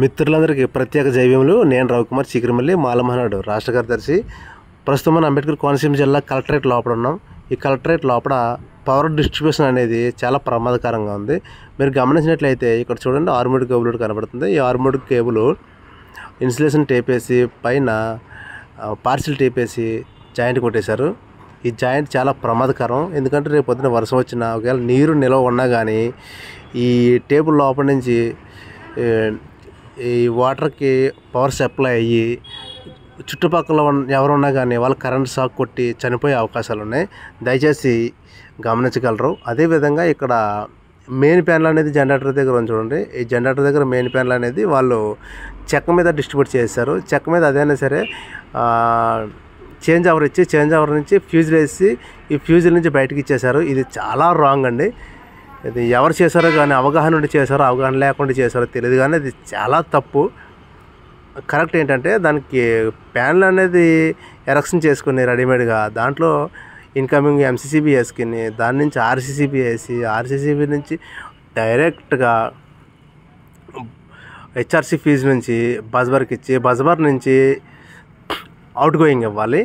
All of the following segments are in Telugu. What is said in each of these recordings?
మిత్రులందరికీ ప్రత్యేక జైవ్యములు నేను రవికుమార్ చీకరిమల్లి మాలమహనాడు రాష్ట్ర కార్యదర్శి ప్రస్తుతం మనం అంబేద్కర్ కోనసీమ జిల్లా కలెక్టరేట్ లోపల ఉన్నాం ఈ కలెక్టరేట్ లోపల పవర్ డిస్ట్రిబ్యూషన్ అనేది చాలా ప్రమాదకరంగా ఉంది మీరు గమనించినట్లయితే ఇక్కడ చూడండి ఆర్మూడ్ కేబుల్ కనబడుతుంది ఈ ఆర్మూడ్ కేబుల్ ఇన్సులేషన్ టేపేసి పైన పార్సిల్ టేపేసి జాయింట్ కొట్టేశారు ఈ జాయింట్ చాలా ప్రమాదకరం ఎందుకంటే రేపు పొద్దున వర్షం వచ్చినా ఒకవేళ నీరు నిల్వ ఉన్నా కానీ ఈ టేబుల్ లోపల నుంచి ఈ వాటర్కి పవర్ సప్లై అయ్యి చుట్టుపక్కల ఎవరున్నా కానీ వాళ్ళు కరెంట్ షాక్ కొట్టి చనిపోయే అవకాశాలు ఉన్నాయి దయచేసి గమనించగలరు అదేవిధంగా ఇక్కడ మెయిన్ ప్యానల్ అనేది జనరేటర్ దగ్గర చూడండి ఈ జనరేటర్ దగ్గర మెయిన్ ప్యానల్ అనేది వాళ్ళు చెక్క మీద డిస్ట్రిబ్యూట్ చేశారు చెక్క మీద అదైనా సరే చేంజ్ అవర్ ఇచ్చి చేంజ్ అవర్ నుంచి ఫ్యూజులు వేసి ఈ ఫ్యూజుల నుంచి బయటకు ఇచ్చేశారు ఇది చాలా రాంగ్ అండి ఇది ఎవరు చేశారో కానీ అవగాహన ఉండి చేశారో అవగాహన లేకుండా చేశారో తెలియదు కానీ అది చాలా తప్పు కరెక్ట్ ఏంటంటే దానికి ప్యాన్లు అనేది ఎరక్షన్ చేసుకుని రెడీమేడ్గా దాంట్లో ఇన్కమింగ్ ఎంసీసీబీ వేసుకుని దాని నుంచి ఆర్సీసీబీ వేసి ఆర్సీసీబీ నుంచి డైరెక్ట్గా హెచ్ఆర్సీ ఫీజు నుంచి బజ్బర్కి ఇచ్చి బజ్బర్ నుంచి అవుట్ గోయింగ్ ఇవ్వాలి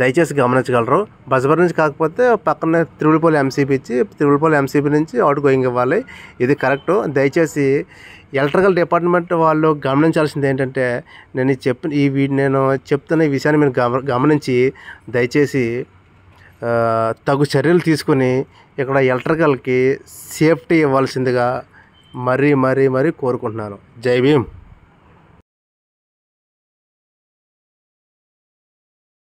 దయచేసి గమనించగలరు బజబర్ నుంచి కాకపోతే పక్కనే త్రివులపల్లి ఎంసీపీ ఇచ్చి త్రివులపల్లి ఎంసీపీ నుంచి అవుట్ గోయింగ్ ఇవ్వాలి ఇది కరెక్టు దయచేసి ఎలక్ట్రికల్ డిపార్ట్మెంట్ వాళ్ళు గమనించాల్సింది ఏంటంటే నేను చెప్పి ఈ నేను చెప్తున్న ఈ విషయాన్ని మీరు గమనించి దయచేసి తగు చర్యలు తీసుకుని ఇక్కడ ఎలక్ట్రికల్కి సేఫ్టీ ఇవ్వాల్సిందిగా మరీ మరీ మరీ కోరుకుంటున్నాను జై భీమ్